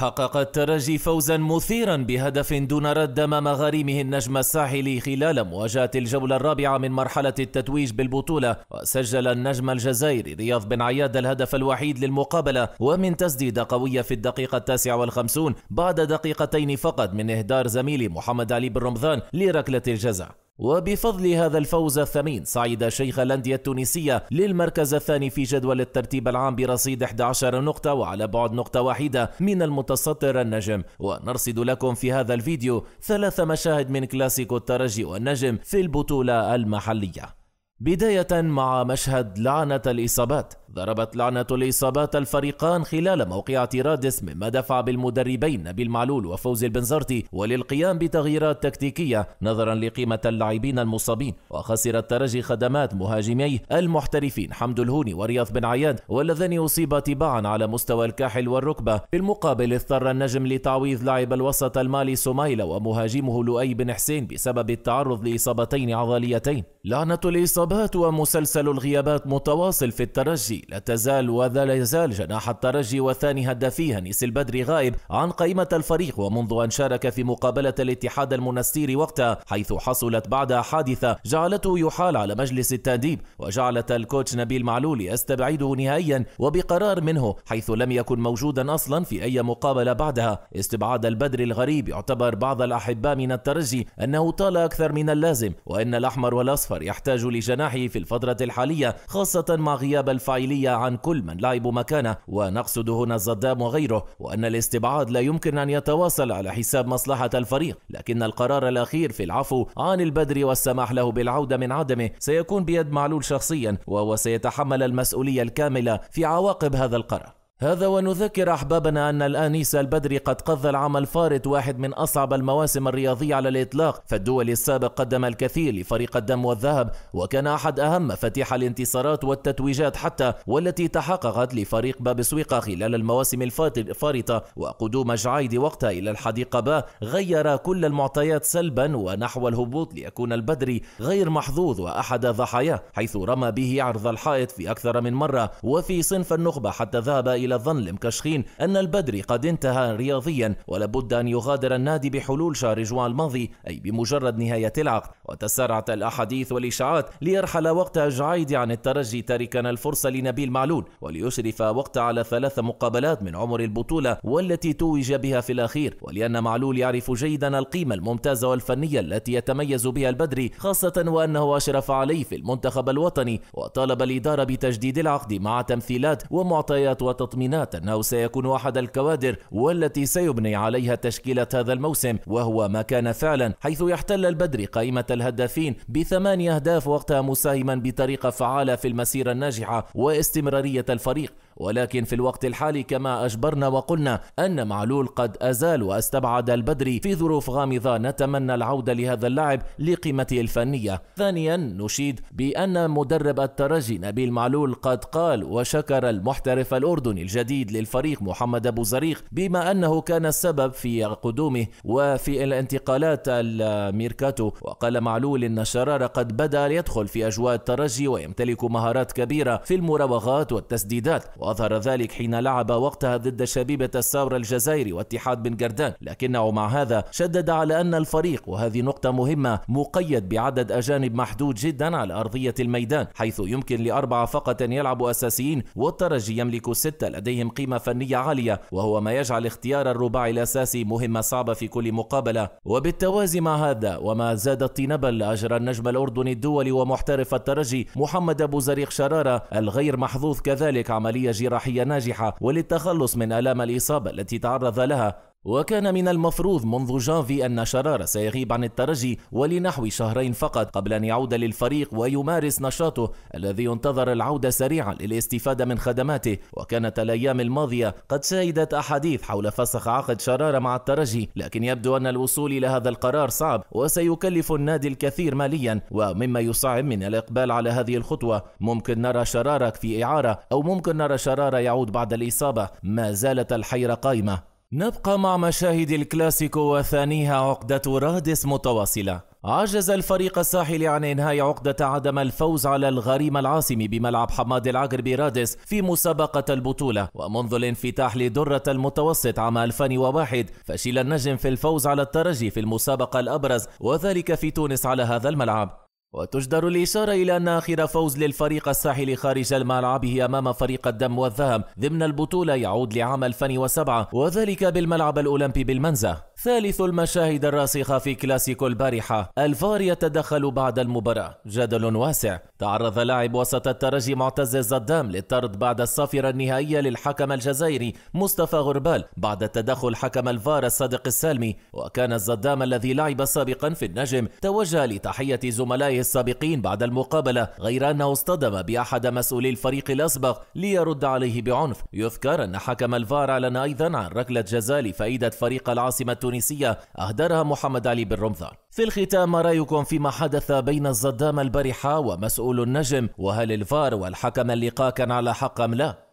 حقق الترجي فوزا مثيرا بهدف دون رد امام غريمه النجم الساحلي خلال مواجهه الجوله الرابعه من مرحله التتويج بالبطوله وسجل النجم الجزائري رياض بن عياد الهدف الوحيد للمقابله ومن تسديده قويه في الدقيقه التاسعه والخمسون بعد دقيقتين فقط من اهدار زميلي محمد علي بن رمضان لركله الجزاء وبفضل هذا الفوز الثمين صعد شيخ الأندية التونسية للمركز الثاني في جدول الترتيب العام برصيد 11 نقطة وعلى بعد نقطة واحدة من المتصدر النجم ونرصد لكم في هذا الفيديو ثلاث مشاهد من كلاسيكو الترجي والنجم في البطولة المحلية بداية مع مشهد لعنة الإصابات ضربت لعنة الإصابات الفريقان خلال موقع رادس مما دفع بالمدربين نبيل معلول وفوزي البنزرتي وللقيام بتغييرات تكتيكية نظرا لقيمة اللاعبين المصابين وخسر الترجي خدمات مهاجميه المحترفين حمد الهوني ورياض بن عياد واللذان أصيبا تباعا على مستوى الكاحل والركبة بالمقابل اضطر النجم لتعويض لاعب الوسط المالي سمايلة ومهاجمه لؤي بن حسين بسبب التعرض لإصابتين عضليتين لعنة الإصابات ومسلسل الغيابات متواصل في الترجي لا تزال وذا لا يزال جناح الترجي وثاني هدافيه هنيس البدري غائب عن قائمة الفريق ومنذ أن شارك في مقابلة الاتحاد المنستيري وقتها حيث حصلت بعدها حادثة جعلته يحال على مجلس التأديب وجعلت الكوتش نبيل معلول يستبعده نهائيا وبقرار منه حيث لم يكن موجودا أصلا في أي مقابلة بعدها استبعاد البدري الغريب يعتبر بعض الأحباء من الترجي أنه طال أكثر من اللازم وأن الأحمر والأصفر يحتاج لجناحه في الفترة الحالية خاصة مع غياب الفاعلين الإسرائيلية عن كل من لعبوا مكانه ونقصد هنا الزدام وغيره وأن الاستبعاد لا يمكن أن يتواصل على حساب مصلحة الفريق لكن القرار الأخير في العفو عن البدر والسماح له بالعودة من عدمه سيكون بيد معلول شخصيا وهو سيتحمل المسؤولية الكاملة في عواقب هذا القرار هذا ونذكر أحبابنا أن الآنيس البدري قد قضى العام الفارط واحد من أصعب المواسم الرياضية على الإطلاق فالدول السابق قدم الكثير لفريق الدم والذهب وكان أحد أهم مفاتيح الانتصارات والتتويجات حتى والتي تحققت لفريق باب سويقة خلال المواسم الفارطة وقدوم جعيد وقتها إلى الحديقة با غير كل المعطيات سلبا ونحو الهبوط ليكون البدري غير محظوظ وأحد ضحاياه حيث رمى به عرض الحائط في أكثر من مرة وفي صنف النخبة حتى ذهب إلى إلى الظن لمكشخين أن البدري قد انتهى رياضيا ولابد أن يغادر النادي بحلول شهر جوان الماضي أي بمجرد نهاية العقد وتسارعت الأحاديث والإشاعات ليرحل وقت الجعيدي عن الترجي تاركا الفرصة لنبيل معلول وليشرف وقت على ثلاث مقابلات من عمر البطولة والتي توج بها في الأخير ولأن معلول يعرف جيدا القيمة الممتازة والفنية التي يتميز بها البدري خاصة وأنه أشرف عليه في المنتخب الوطني وطالب الإدارة بتجديد العقد مع تمثيلات ومعطيات وتطمينات تخمينات أنه سيكون أحد الكوادر والتي سيبني عليها تشكيلة هذا الموسم وهو ما كان فعلا حيث يحتل البدري قائمة الهدافين بثمانية أهداف وقتها مساهما بطريقة فعالة في المسيرة الناجحة واستمرارية الفريق ولكن في الوقت الحالي كما أجبرنا وقلنا أن معلول قد أزال واستبعد البدري في ظروف غامضة نتمنى العودة لهذا اللاعب لقيمته الفنية ثانيا نشيد بأن مدرب الترجي نبيل معلول قد قال وشكر المحترف الأردني الجديد للفريق محمد أبو زريق بما أنه كان السبب في قدومه وفي الانتقالات الميركاتو وقال معلول إن الشرارة قد بدأ يدخل في أجواء الترجي ويمتلك مهارات كبيرة في المراوغات والتسديدات وأظهر ذلك حين لعب وقتها ضد شبيبة الساورة الجزائري واتحاد بن جردان لكنه مع هذا شدد على أن الفريق وهذه نقطة مهمة مقيد بعدد أجانب محدود جدا على أرضية الميدان حيث يمكن لأربعة فقط أن يلعبوا أساسيين والترجي يملك ستة لديهم قيمة فنية عالية وهو ما يجعل اختيار الرباعي الأساسي مهمة صعبة في كل مقابلة وبالتوازي مع هذا وما زاد الطينبل أجرى النجم الأردني الدولي ومحترف الترجي محمد أبو زريق شرارة الغير محظوظ كذلك عملية عملية جراحية ناجحة وللتخلص من آلام الإصابة التي تعرض لها وكان من المفروض منذ جانفي أن شرارة سيغيب عن الترجي ولنحو شهرين فقط قبل أن يعود للفريق ويمارس نشاطه الذي ينتظر العودة سريعا للاستفادة من خدماته وكانت الأيام الماضية قد شهدت أحاديث حول فسخ عقد شرارة مع الترجي لكن يبدو أن الوصول إلى هذا القرار صعب وسيكلف النادي الكثير ماليا ومما يصعب من الإقبال على هذه الخطوة ممكن نرى شرارة في إعارة أو ممكن نرى شرارة يعود بعد الإصابة ما زالت الحيرة قائمة نبقى مع مشاهد الكلاسيكو وثانيها عقدة رادس متواصلة عجز الفريق الساحلي عن إنهاء عقدة عدم الفوز على الغريم العاصمي بملعب حماد العقرب رادس في مسابقة البطولة ومنذ الانفتاح لدرة المتوسط عام 2001 فشل النجم في الفوز على الترجي في المسابقة الأبرز وذلك في تونس على هذا الملعب وتجدر الإشارة إلى أن آخر فوز للفريق الساحلي خارج الملعب هي أمام فريق الدم والذهب ضمن البطولة يعود لعام 2007 وذلك بالملعب الأولمبي بالمنزه ثالث المشاهد الراسخة في كلاسيكو البارحة الفار يتدخل بعد المباراة جدل واسع تعرض لاعب وسط الترجي معتز الزدام للطرد بعد الصافرة النهائية للحكم الجزائري مصطفى غربال بعد تدخل حكم الفار الصادق السالمي وكان الزدام الذي لعب سابقا في النجم توجه لتحية زملائه السابقين بعد المقابلة غير أنه اصطدم بأحد مسؤولي الفريق الأسبق ليرد عليه بعنف يذكر أن حكم الفار أعلن أيضا عن ركلة جزاء لفائدة فريق العاصمة التونسية أهدرها محمد علي بن رمضان في الختام ما رأيكم فيما حدث بين الزدام البارحة ومسؤول النجم وهل الفار والحكم اللقاء كان على حق أم لا